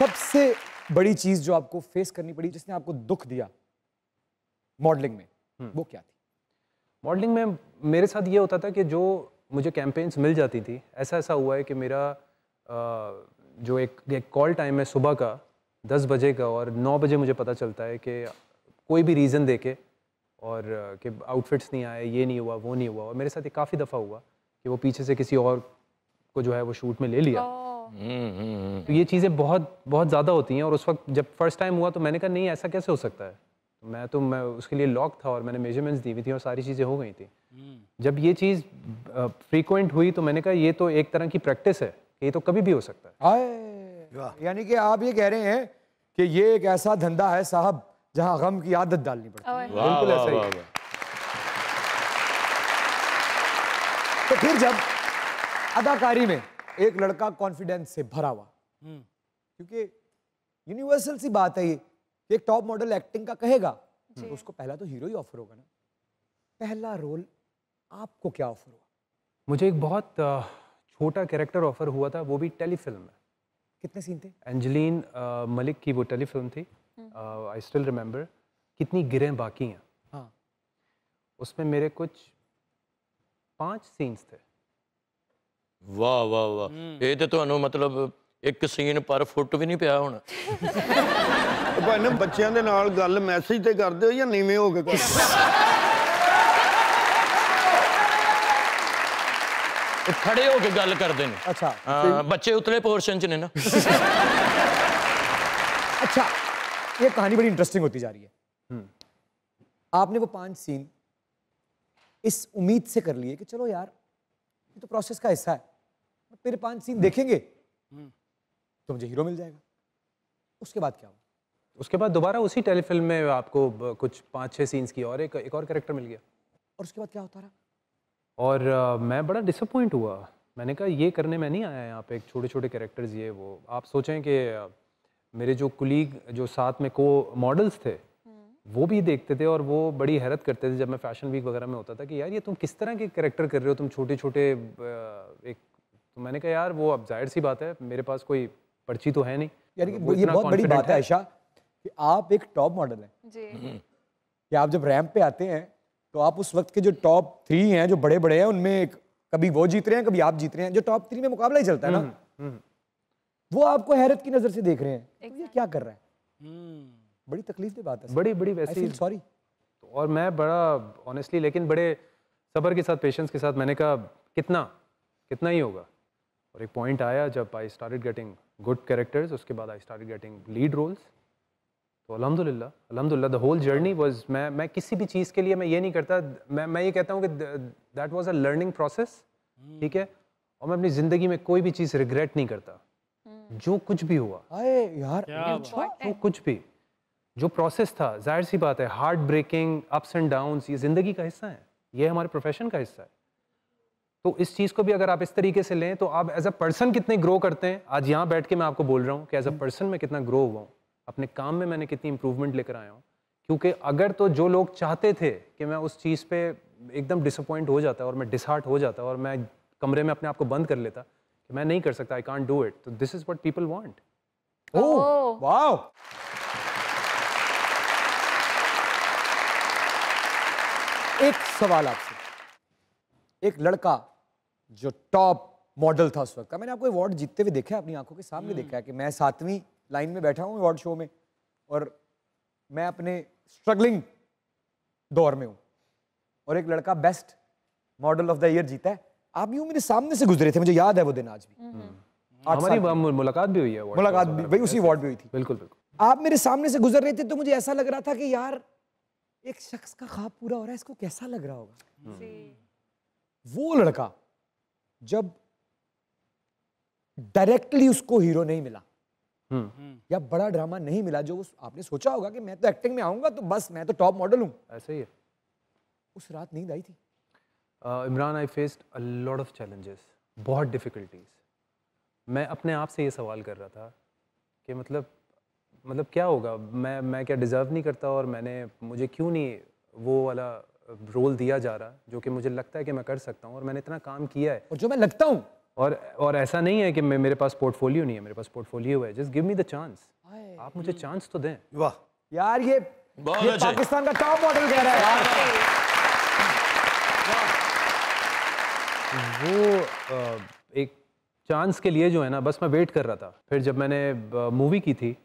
सबसे बड़ी चीज जो आपको फेस करनी पड़ी जिसने आपको दुख दिया मॉडलिंग में हम्म। वो क्या थी मॉडलिंग में मेरे साथ ये होता था कि जो मुझे कैंपेन्स मिल जाती थी ऐसा ऐसा हुआ है कि मेरा जो एक एक कॉल टाइम है सुबह का दस बजे का और नौ बजे मुझे पता चलता है कि कोई भी रीज़न दे के और कि आउटफिट्स नहीं आए ये नहीं हुआ वो नहीं हुआ और मेरे साथ ये काफ़ी दफ़ा हुआ कि वो पीछे से किसी और को जो है वो शूट में ले लिया हम्म, हम्म, हम्म। तो ये चीज़ें बहुत बहुत ज़्यादा होती हैं और उस वक्त जब फर्स्ट टाइम हुआ तो मैंने कहा नहीं ऐसा कैसे हो सकता है मैं तो मैं उसके लिए लॉक था और मैंने मेजरमेंट्स दी हुई थी और सारी चीज़ें हो गई थी जब ये चीज़ फ्रीक्वेंट हुई तो मैंने कहा ये तो एक तरह की प्रैक्टिस है ये तो कभी भी हो सकता है यानी कि आप ये कह रहे हैं कि ये एक ऐसा धंधा है साहब जहाँ गम की आदत डालनी पड़ती है बिल्कुल ऐसा ही तो फिर जब अदाकारी में एक लड़का कॉन्फिडेंस से भरा हुआ क्योंकि यूनिवर्सल सी बात है ये एक टॉप मॉडल एक्टिंग का कहेगा तो उसको पहला तो हीरो ही ऑफर होगा ना पहला रोल आपको क्या ऑफर हुआ मुझे एक बहुत छोटा कैरेक्टर ऑफर हुआ था वो भी टेलीफिल्म में कितने सीन थे एंजलिन मलिक की वो टेलीफिल्म थी आई स्टिल रिमेम्बर कितनी गिरें बाकी हैं हाँ उसमें मेरे कुछ पांच सीन्स थे वाह वाह वाह हम्म। ये तो मतलब एक सीन पर फुट भी नहीं पाया हूँ बच्चों के गल मैसेज तो कर दो या नीवे हो गए खड़े होके के गल करते हैं अच्छा आ, बच्चे उतले पोर्शन च ने ना अच्छा ये कहानी बड़ी इंटरेस्टिंग होती जा रही है हम्म। आपने वो पांच सीन इस उम्मीद से कर लिए कि चलो यार ये तो प्रोसेस का हिस्सा है तेरे पांच सीन देखेंगे हम्म। तो मुझे हीरो मिल जाएगा उसके बाद क्या हुआ उसके बाद दोबारा उसी टेलीफिल्म में आपको कुछ पाँच छः सीन्स की और एक एक और कैरेक्टर मिल गया और उसके बाद क्या होता रहा और आ, मैं बड़ा डिसअपॉइंट हुआ मैंने कहा ये करने में नहीं आया यहाँ पे एक छोटे छोटे कैरेक्टर्स ये वो आप सोचें कि मेरे जो कुलीग जो साथ में को मॉडल्स थे हम्म। वो भी देखते थे और वो बड़ी हैरत करते थे जब मैं फैशन वीक वगैरह में होता था कि यार ये तुम किस तरह के करेक्टर कर रहे हो तुम छोटे छोटे एक तो मैंने कहा यार वो अब जाहिर सी बात है मेरे पास कोई पर्ची तो है नहीं यानी कि ये बहुत बड़ी बात है ऐशा कि आप एक टॉप मॉडल हैं हम्म। कि आप जब रैंप पे आते हैं तो आप उस वक्त के जो टॉप थ्री हैं जो बड़े बड़े हैं उनमें कभी वो जीत रहे हैं कभी आप जीत रहे हैं जो टॉप थ्री में मुकाबला ही चलता है ना हम्म, हम्म। वो आपको हैरत की नज़र से देख रहे हैं तो ये क्या कर रहा है बड़ी तकलीफ की बात है बड़ी बड़ी वैसे सॉरी तो और मैं बड़ा ऑनेस्टली लेकिन बड़े सबर के साथ पेशेंस के साथ मैंने कहा कितना कितना ही होगा और एक पॉइंट आया जब I start getting good characters उसके बाद I start getting lead roles तो अलहमदिल्ला अलहमदिल्ला द होल जर्नी वॉज मैं मैं किसी भी चीज़ के लिए मैं ये नहीं करता मैं मैं ये कहता हूँ कि that was a learning process ठीक है और मैं अपनी ज़िंदगी में कोई भी चीज़ रिग्रेट नहीं करता hmm. जो कुछ भी हुआ अरे यार जो कुछ भी जो प्रोसेस था जाहिर सी बात है heartbreaking ups and down ये ज़िंदगी का हिस्सा है ये हमारे प्रोफेशन का हिस्सा है तो इस चीज़ को भी अगर आप इस तरीके से लें तो आप एज अ पर्सन कितने ग्रो करते हैं आज यहाँ बैठ के मैं आपको बोल रहा हूँ कि एज अ पर्सन मैं कितना ग्रो हुआ हूँ अपने काम में मैंने कितनी इंप्रूवमेंट लेकर आया हूँ क्योंकि अगर तो जो लोग चाहते थे कि मैं उस चीज़ पर एकदम डिसअपॉइंट हो जाता और मैं डिसहार्ट हो जाता और मैं कमरे में अपने आप को बंद कर लेता कि मैं नहीं कर सकता आई कॉन्ट डू इट तो this is what people want wow एक सवाल आपसे एक लड़का जो टॉप मॉडल था उस वक्त का मैंने आपको अवार्ड जीतते हुए देखा है अपनी आंखों के सामने हम्म। देखा है कि मैं सातवीं लाइन में बैठा हूँ अवार्ड शो में और मैं अपने स्ट्रगलिंग दौर में हूँ और एक लड़का best model of the year जीता है आप यूं मेरे सामने से गुजरे थे मुझे याद है वो दिन आज भी हम्म। हम्म। हमारी मुलाकात भी हुई है मुलाकात भी भाई उसी अवार्ड भी हुई थी बिल्कुल बिल्कुल आप मेरे सामने से गुजर रहे थे तो मुझे ऐसा लग रहा था कि यार एक शख्स का ख्वाब पूरा हो रहा है इसको कैसा लग रहा होगा वो लड़का जब डायरेक्टली उसको हीरो नहीं मिला हम्म। या बड़ा ड्रामा नहीं मिला जो आपने सोचा होगा कि मैं तो एक्टिंग में आऊंगा तो बस मैं तो टॉप मॉडल हूँ ऐसे ही है उस रात नींद आई थी Imran I faced a lot of challenges बहुत डिफ़िकल्टीज मैं अपने आप से ये सवाल कर रहा था कि मतलब मतलब क्या होगा मैं मैं क्या डिज़र्व नहीं करता और मैंने मुझे क्यों नहीं वो वाला रोल दिया जा रहा जो कि मुझे लगता है कि मैं कर सकता हूँ और मैंने इतना काम किया है और जो मैं लगता हूँ और और ऐसा नहीं है कि मैं मेरे पास पोर्टफोलियो नहीं है मेरे पास पोर्टफोलियो है just give me the chance आप मुझे चांस तो दें वाह यार ये, ये पाकिस्तान का टॉप मॉडल कह रहा है यार वो एक चांस के लिए जो है ना बस मैं वेट कर रहा था फिर जब मैंने मूवी की थी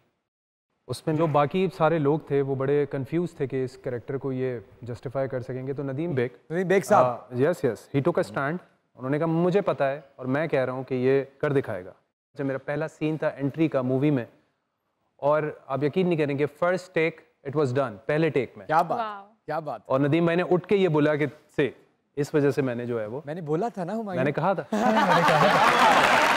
उसमें जो बाकी सारे लोग थे वो बड़े कंफ्यूज थे कि इस करेक्टर को ये जस्टिफाई कर सकेंगे तो नदीम बेग नदीम बेग साहब yes yes he took a stand उन्होंने कहा मुझे पता है और मैं कह रहा हूँ कि ये कर दिखाएगा जब अच्छा, मेरा पहला सीन था एंट्री का मूवी में और आप यकीन नहीं करेंगे first take it was done पहले टेक में क्या बात क्या बात और नदीम भाई ने उठ के ये बोला कि से इस वजह से मैंने जो है वो मैंने बोला था ना मैंने कहा था